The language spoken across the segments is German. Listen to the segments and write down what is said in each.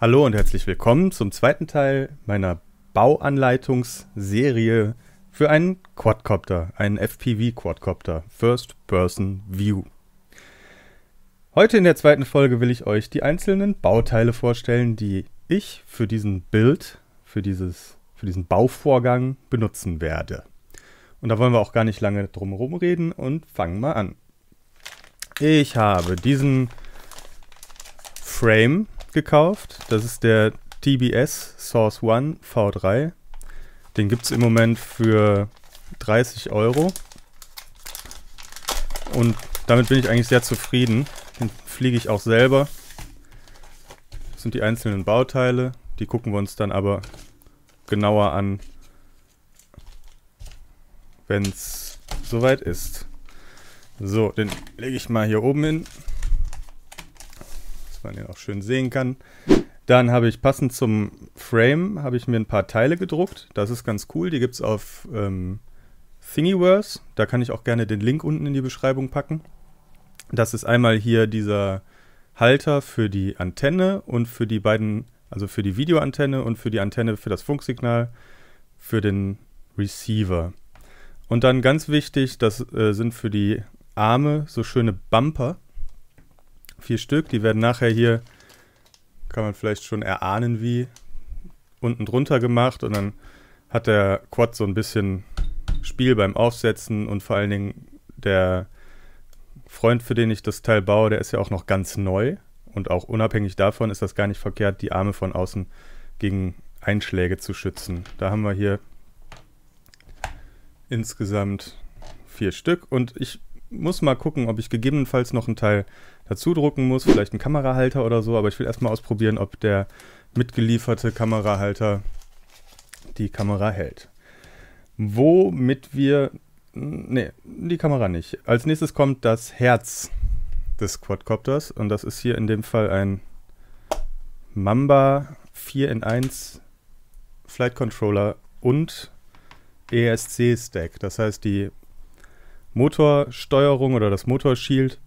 Hallo und herzlich willkommen zum zweiten Teil meiner Bauanleitungsserie für einen Quadcopter, einen FPV-Quadcopter, First Person View. Heute in der zweiten Folge will ich euch die einzelnen Bauteile vorstellen, die ich für diesen Bild, für, für diesen Bauvorgang benutzen werde. Und da wollen wir auch gar nicht lange drum herum reden und fangen mal an. Ich habe diesen Frame gekauft. Das ist der TBS Source One V3. Den gibt es im Moment für 30 Euro. Und damit bin ich eigentlich sehr zufrieden. Den fliege ich auch selber. Das sind die einzelnen Bauteile. Die gucken wir uns dann aber genauer an, wenn es soweit ist. So, den lege ich mal hier oben hin, dass man den auch schön sehen kann. Dann habe ich passend zum Frame, habe ich mir ein paar Teile gedruckt. Das ist ganz cool, die gibt es auf ähm, Thingiverse. Da kann ich auch gerne den Link unten in die Beschreibung packen. Das ist einmal hier dieser Halter für die Antenne und für die beiden, also für die Videoantenne und für die Antenne für das Funksignal, für den Receiver. Und dann ganz wichtig, das äh, sind für die Arme, so schöne Bumper. Vier Stück, die werden nachher hier, kann man vielleicht schon erahnen wie, unten drunter gemacht und dann hat der Quad so ein bisschen Spiel beim Aufsetzen und vor allen Dingen der Freund, für den ich das Teil baue, der ist ja auch noch ganz neu und auch unabhängig davon ist das gar nicht verkehrt, die Arme von außen gegen Einschläge zu schützen. Da haben wir hier insgesamt vier Stück und ich muss mal gucken, ob ich gegebenenfalls noch einen Teil dazu drucken muss, vielleicht einen Kamerahalter oder so, aber ich will erstmal ausprobieren, ob der mitgelieferte Kamerahalter die Kamera hält. Womit wir... Ne, die Kamera nicht. Als nächstes kommt das Herz des Quadcopters und das ist hier in dem Fall ein Mamba 4 in 1 Flight Controller und ESC Stack. Das heißt, die Motorsteuerung oder das Motorshield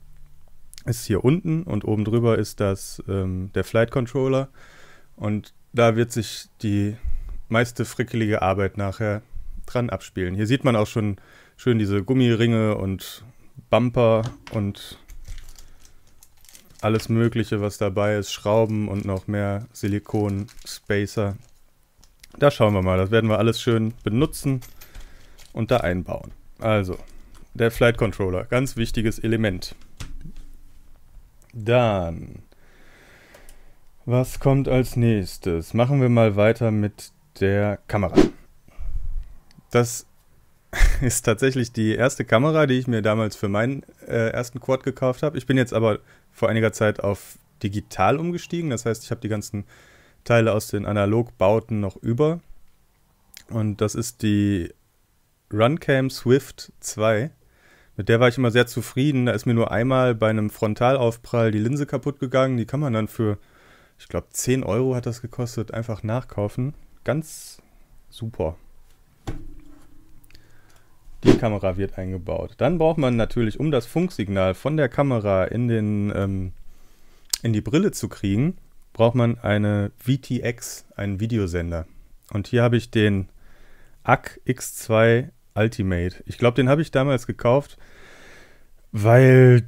ist hier unten und oben drüber ist das ähm, der Flight Controller und da wird sich die meiste frickelige Arbeit nachher dran abspielen. Hier sieht man auch schon schön diese Gummiringe und Bumper und alles mögliche, was dabei ist, Schrauben und noch mehr Silikon-Spacer. Da schauen wir mal, das werden wir alles schön benutzen und da einbauen. Also, der Flight Controller. Ganz wichtiges Element. Dann. Was kommt als nächstes? Machen wir mal weiter mit der Kamera. Das ist tatsächlich die erste Kamera, die ich mir damals für meinen äh, ersten Quad gekauft habe. Ich bin jetzt aber vor einiger Zeit auf digital umgestiegen. Das heißt, ich habe die ganzen Teile aus den Analogbauten noch über. Und das ist die Runcam Swift 2. Mit der war ich immer sehr zufrieden. Da ist mir nur einmal bei einem Frontalaufprall die Linse kaputt gegangen. Die kann man dann für, ich glaube, 10 Euro hat das gekostet, einfach nachkaufen. Ganz super. Die Kamera wird eingebaut. Dann braucht man natürlich, um das Funksignal von der Kamera in, den, ähm, in die Brille zu kriegen, braucht man eine VTX, einen Videosender. Und hier habe ich den AC X2 Ultimate. Ich glaube, den habe ich damals gekauft, weil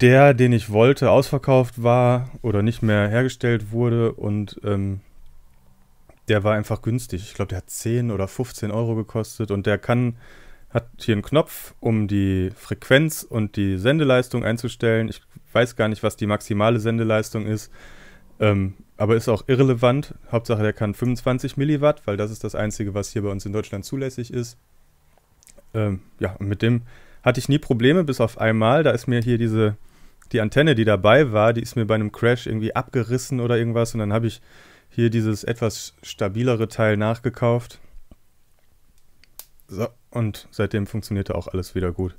der, den ich wollte, ausverkauft war oder nicht mehr hergestellt wurde und ähm, der war einfach günstig. Ich glaube, der hat 10 oder 15 Euro gekostet und der kann, hat hier einen Knopf, um die Frequenz und die Sendeleistung einzustellen. Ich weiß gar nicht, was die maximale Sendeleistung ist, ähm, aber ist auch irrelevant. Hauptsache, der kann 25 Milliwatt, weil das ist das Einzige, was hier bei uns in Deutschland zulässig ist ähm, ja, mit dem hatte ich nie Probleme, bis auf einmal. Da ist mir hier diese, die Antenne, die dabei war, die ist mir bei einem Crash irgendwie abgerissen oder irgendwas. Und dann habe ich hier dieses etwas stabilere Teil nachgekauft. So, und seitdem funktionierte auch alles wieder gut.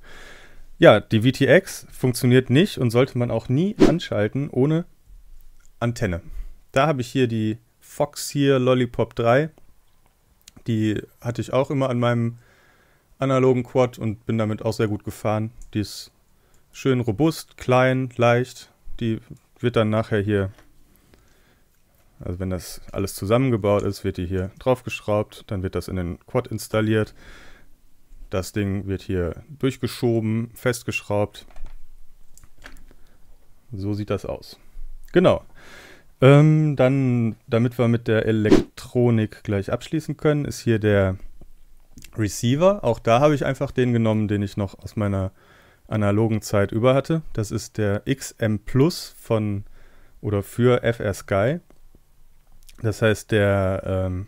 Ja, die VTX funktioniert nicht und sollte man auch nie anschalten ohne Antenne. Da habe ich hier die Fox hier Lollipop 3. Die hatte ich auch immer an meinem analogen Quad und bin damit auch sehr gut gefahren. Die ist schön robust, klein, leicht. Die wird dann nachher hier, also wenn das alles zusammengebaut ist, wird die hier draufgeschraubt. Dann wird das in den Quad installiert. Das Ding wird hier durchgeschoben, festgeschraubt. So sieht das aus. Genau. Ähm, dann, damit wir mit der Elektronik gleich abschließen können, ist hier der Receiver, auch da habe ich einfach den genommen, den ich noch aus meiner analogen Zeit über hatte. Das ist der XM Plus von oder für FR Sky. Das heißt, der ähm,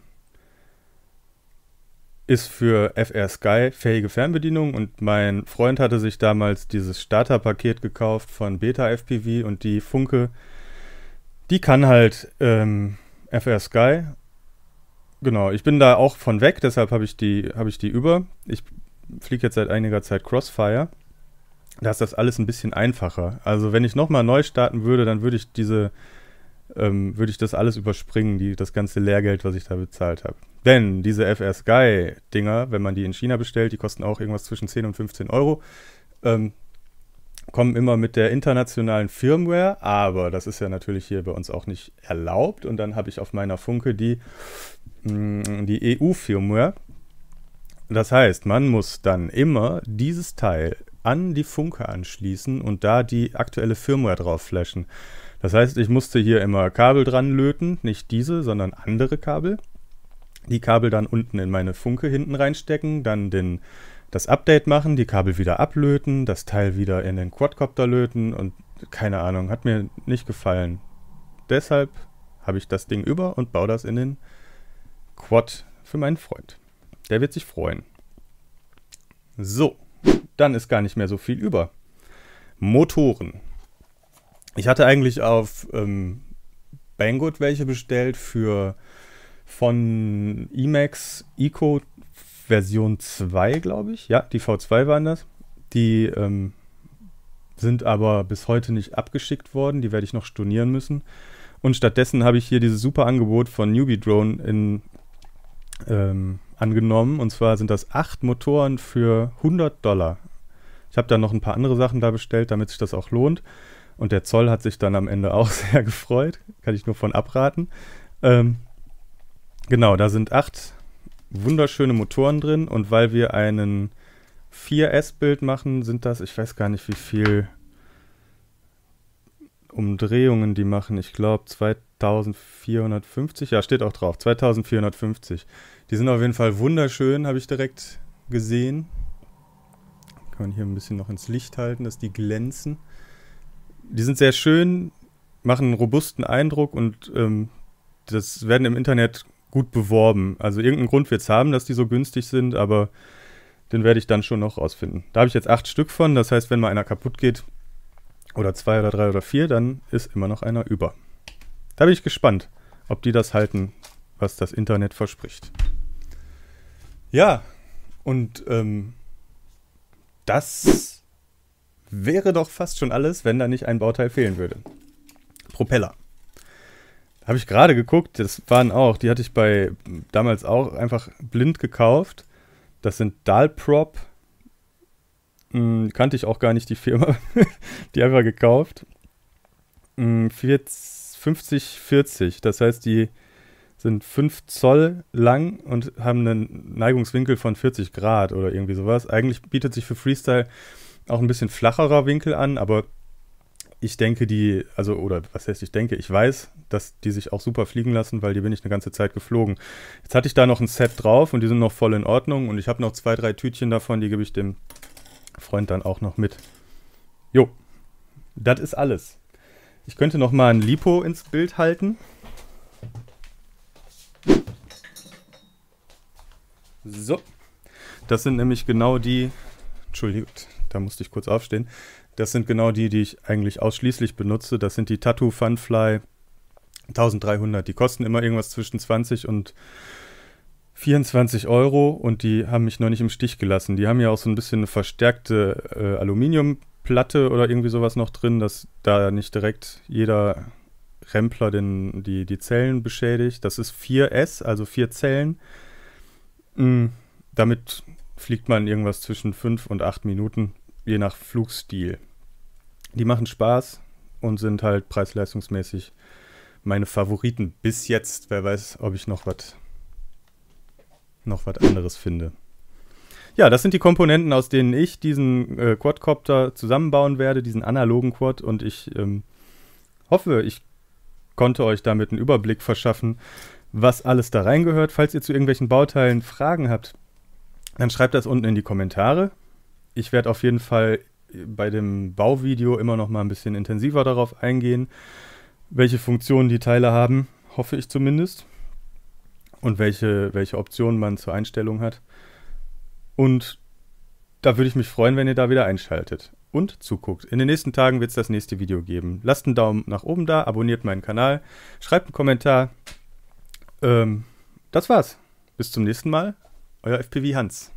ist für FR Sky fähige Fernbedienung und mein Freund hatte sich damals dieses Starter-Paket gekauft von Beta FPV und die Funke, die kann halt ähm, FR Sky Genau, ich bin da auch von weg, deshalb habe ich, die, hab ich die über. Ich fliege jetzt seit einiger Zeit Crossfire. Da ist das alles ein bisschen einfacher. Also wenn ich nochmal neu starten würde, dann würde ich diese, ähm, würde ich das alles überspringen, die, das ganze Lehrgeld, was ich da bezahlt habe. Denn diese FR Sky-Dinger, wenn man die in China bestellt, die kosten auch irgendwas zwischen 10 und 15 Euro. Ähm, kommen immer mit der internationalen Firmware, aber das ist ja natürlich hier bei uns auch nicht erlaubt. Und dann habe ich auf meiner Funke die Mm, die EU-Firmware. Das heißt, man muss dann immer dieses Teil an die Funke anschließen und da die aktuelle Firmware drauf flashen. Das heißt, ich musste hier immer Kabel dran löten, nicht diese, sondern andere Kabel. Die Kabel dann unten in meine Funke hinten reinstecken, dann den, das Update machen, die Kabel wieder ablöten, das Teil wieder in den Quadcopter löten und keine Ahnung, hat mir nicht gefallen. Deshalb habe ich das Ding über und baue das in den Quad für meinen Freund. Der wird sich freuen. So, dann ist gar nicht mehr so viel über. Motoren. Ich hatte eigentlich auf ähm, Banggood welche bestellt für von Emacs Eco Version 2, glaube ich. Ja, die V2 waren das. Die ähm, sind aber bis heute nicht abgeschickt worden. Die werde ich noch stornieren müssen. Und stattdessen habe ich hier dieses super Angebot von Newbie Drone in ähm, angenommen. Und zwar sind das acht Motoren für 100 Dollar. Ich habe da noch ein paar andere Sachen da bestellt, damit sich das auch lohnt. Und der Zoll hat sich dann am Ende auch sehr gefreut. Kann ich nur von abraten. Ähm, genau, da sind acht wunderschöne Motoren drin. Und weil wir einen 4S-Bild machen, sind das, ich weiß gar nicht, wie viel Umdrehungen die machen. Ich glaube, 2000. 2450, ja, steht auch drauf, 2450. Die sind auf jeden Fall wunderschön, habe ich direkt gesehen. Kann man hier ein bisschen noch ins Licht halten, dass die glänzen. Die sind sehr schön, machen einen robusten Eindruck und ähm, das werden im Internet gut beworben. Also irgendeinen Grund wird es haben, dass die so günstig sind, aber den werde ich dann schon noch rausfinden. Da habe ich jetzt acht Stück von, das heißt, wenn mal einer kaputt geht, oder zwei oder drei oder vier, dann ist immer noch einer über. Da bin ich gespannt, ob die das halten, was das Internet verspricht. Ja, und ähm, das wäre doch fast schon alles, wenn da nicht ein Bauteil fehlen würde. Propeller. Habe ich gerade geguckt, das waren auch, die hatte ich bei damals auch einfach blind gekauft. Das sind Dahlprop. Hm, kannte ich auch gar nicht die Firma. die einfach gekauft. Hm, 40 50-40. Das heißt, die sind 5 Zoll lang und haben einen Neigungswinkel von 40 Grad oder irgendwie sowas. Eigentlich bietet sich für Freestyle auch ein bisschen flacherer Winkel an, aber ich denke, die, also, oder was heißt, ich denke, ich weiß, dass die sich auch super fliegen lassen, weil die bin ich eine ganze Zeit geflogen. Jetzt hatte ich da noch ein Set drauf und die sind noch voll in Ordnung und ich habe noch zwei, drei Tütchen davon, die gebe ich dem Freund dann auch noch mit. Jo, das ist alles. Ich könnte noch mal ein Lipo ins Bild halten. So. Das sind nämlich genau die. Entschuldigung, da musste ich kurz aufstehen. Das sind genau die, die ich eigentlich ausschließlich benutze. Das sind die Tattoo Funfly 1300. Die kosten immer irgendwas zwischen 20 und 24 Euro und die haben mich noch nicht im Stich gelassen. Die haben ja auch so ein bisschen eine verstärkte äh, Aluminium- Platte oder irgendwie sowas noch drin, dass da nicht direkt jeder Rempler den, die, die Zellen beschädigt. Das ist 4S, also vier Zellen. Mhm. Damit fliegt man irgendwas zwischen 5 und 8 Minuten, je nach Flugstil. Die machen Spaß und sind halt preisleistungsmäßig meine Favoriten bis jetzt. Wer weiß, ob ich noch was noch was anderes finde. Ja, das sind die Komponenten, aus denen ich diesen äh, Quadcopter zusammenbauen werde, diesen analogen Quad. Und ich ähm, hoffe, ich konnte euch damit einen Überblick verschaffen, was alles da reingehört. Falls ihr zu irgendwelchen Bauteilen Fragen habt, dann schreibt das unten in die Kommentare. Ich werde auf jeden Fall äh, bei dem Bauvideo immer noch mal ein bisschen intensiver darauf eingehen, welche Funktionen die Teile haben, hoffe ich zumindest, und welche, welche Optionen man zur Einstellung hat. Und da würde ich mich freuen, wenn ihr da wieder einschaltet und zuguckt. In den nächsten Tagen wird es das nächste Video geben. Lasst einen Daumen nach oben da, abonniert meinen Kanal, schreibt einen Kommentar. Ähm, das war's. Bis zum nächsten Mal. Euer FPV Hans.